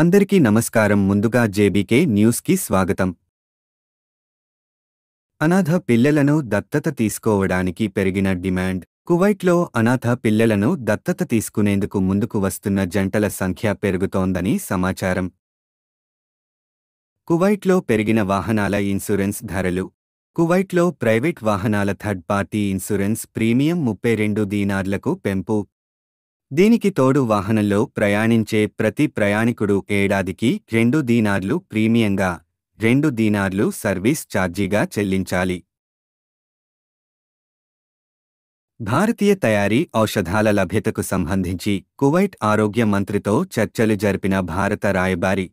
అందరికీ నమస్కారం ముందుగా జేబీకే న్యూస్కి స్వాగతం అనాథ పిల్లలను దత్తత తీసుకోవడానికి పెరిగిన డిమాండ్ కువైట్లో అనాథ పిల్లలను దత్తత తీసుకునేందుకు ముందుకు వస్తున్న జంటల సంఖ్య పెరుగుతోందని సమాచారం కువైట్లో పెరిగిన వాహనాల ఇన్సూరెన్స్ ధరలు కువైట్లో ప్రైవేట్ వాహనాల థర్డ్ పార్టీ ఇన్సూరెన్స్ ప్రీమియం ముప్పై రెండు దీనార్లకు పెంపు దీనికి తోడు వాహనంలో ప్రయాణించే ప్రతి ప్రయాణికుడు ఏడాదికి రెండు దీనార్లు ప్రీమియంగా రెండు దీనార్లు సర్వీస్ ఛార్జీగా చెల్లించాలి భారతీయ తయారీ ఔషధాల లభ్యతకు సంబంధించి కువైట్ ఆరోగ్య మంత్రితో చర్చలు జరిపిన భారత రాయబారి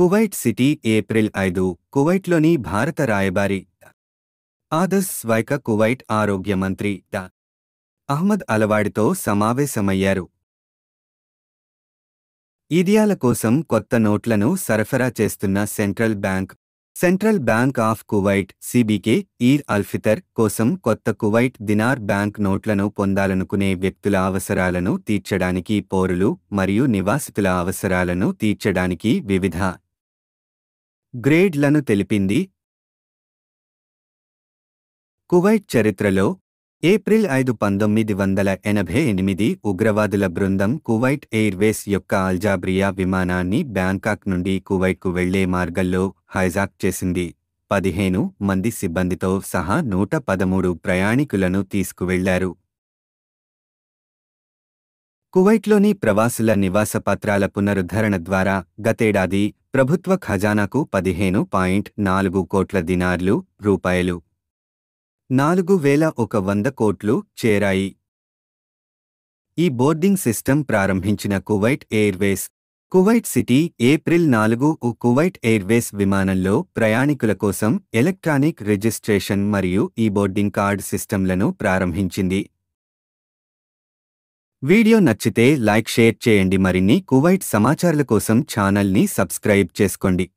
కువైట్ సిటీ ఏప్రిల్ ఐదు కువైట్లోని భారత రాయబారి ఆదస్ వైక కువైట్ ఆరోగ్య మంత్రి అహ్మద్ అలవాడితో సమావేశమయ్యారు ఇదియాల కోసం కొత్త నోట్లను సరఫరా చేస్తున్న central bank central bank of Kuwait CBK ఈర్ అల్ఫితర్ కోసం కొత్త కువైట్ దినార్ బ్యాంక్ నోట్లను పొందాలనుకునే వ్యక్తుల అవసరాలను తీర్చడానికి పౌరులు మరియు నివాసితుల అవసరాలను తీర్చడానికి వివిధ గ్రేడ్లను తెలిపింది కువైట్ చరిత్రలో ఏప్రిల్ ఐదు పంతొమ్మిది వందల ఎనభై ఎనిమిది ఉగ్రవాదుల బృందం కువైట్ ఎయిర్వేస్ యొక్క అల్జాబ్రియా విమానాన్ని బ్యాంకాక్ నుండి కువైట్కు వెళ్లే మార్గంలో హైజాక్ చేసింది పదిహేను మంది సిబ్బందితో సహా నూట పదమూడు ప్రయాణికులను తీసుకువెళ్లారు కువైట్లోని ప్రవాసుల నివాస పత్రాల పునరుద్ధరణ ద్వారా గతేడాది ప్రభుత్వ ఖజానాకు పదిహేను పాయింట్ నాలుగు కోట్ల దినార్లు రూపాయలు నాలుగు వేల ఒక వంద కోట్లు చేరాయి ఈ బోర్డింగ్ సిస్టమ్ ప్రారంభించిన Kuwait Airways Kuwait City April నాలుగు ఉ కువైట్ ఎయిర్వేస్ విమానంలో ప్రయాణికుల కోసం ఎలక్ట్రానిక్ రిజిస్ట్రేషన్ మరియు ఈ బోర్డింగ్ కార్డ్ సిస్టంలను ప్రారంభించింది వీడియో నచ్చితే లైక్ షేర్ చేయండి మరిన్ని కువైట్ సమాచారాల కోసం ఛానల్ని సబ్స్క్రైబ్ చేసుకోండి